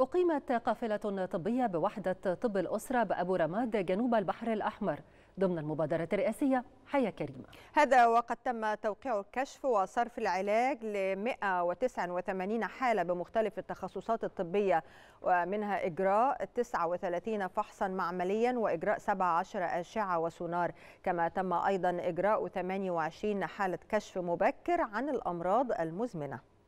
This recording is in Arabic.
أقيمت قافلة طبية بوحدة طب الأسرة بأبو رماد جنوب البحر الأحمر ضمن المبادرة الرئاسية حياة كريمة هذا وقد تم توقيع الكشف وصرف العلاج ل 189 حالة بمختلف التخصصات الطبية ومنها إجراء 39 فحصا معمليا وإجراء 17 أشعة وسونار كما تم أيضا إجراء 28 حالة كشف مبكر عن الأمراض المزمنة